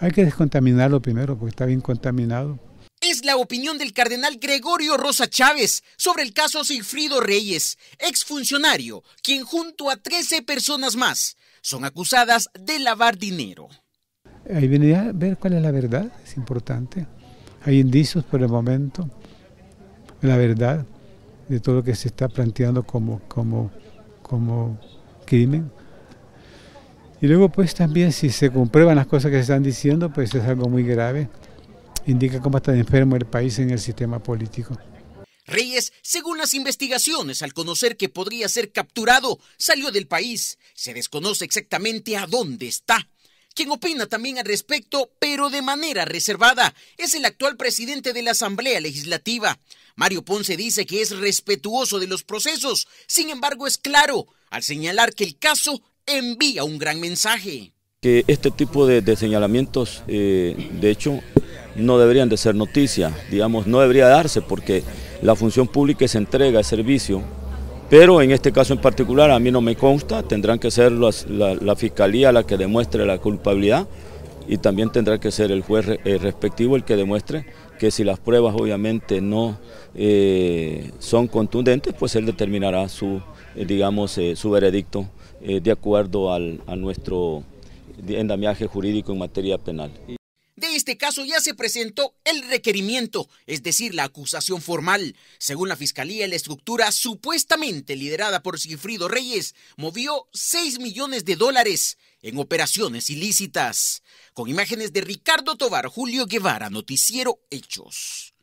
Hay que descontaminarlo primero porque está bien contaminado. Es la opinión del cardenal Gregorio Rosa Chávez sobre el caso Sigfrido Reyes, exfuncionario, quien junto a 13 personas más son acusadas de lavar dinero. Ahí viene a ver cuál es la verdad, es importante. Hay indicios por el momento, la verdad de todo lo que se está planteando como, como, como crimen. Y luego pues también si se comprueban las cosas que se están diciendo, pues es algo muy grave. Indica cómo está enfermo el país en el sistema político. Reyes, según las investigaciones, al conocer que podría ser capturado, salió del país. Se desconoce exactamente a dónde está. Quien opina también al respecto, pero de manera reservada, es el actual presidente de la Asamblea Legislativa. Mario Ponce dice que es respetuoso de los procesos, sin embargo es claro al señalar que el caso envía un gran mensaje. Que este tipo de, señalamientos, eh, de hecho, no deberían de ser noticia, digamos, no debería darse porque la función pública es entrega, es servicio, pero en este caso en particular a mí no me consta, tendrán que ser la fiscalía la que demuestre la culpabilidad y también tendrá que ser el juez eh, respectivo el que demuestre que si las pruebas obviamente no eh, son contundentes, pues él determinará su, eh, digamos, su veredicto de acuerdo a nuestro endamiaje jurídico en materia penal de este caso ya se presentó el requerimiento, es decir, la acusación formal. Según la Fiscalía, la estructura supuestamente liderada por Sigfrido Reyes movió 6 millones de dólares en operaciones ilícitas. Con imágenes de Ricardo Tovar, Julio Guevara, Noticiero Hechos.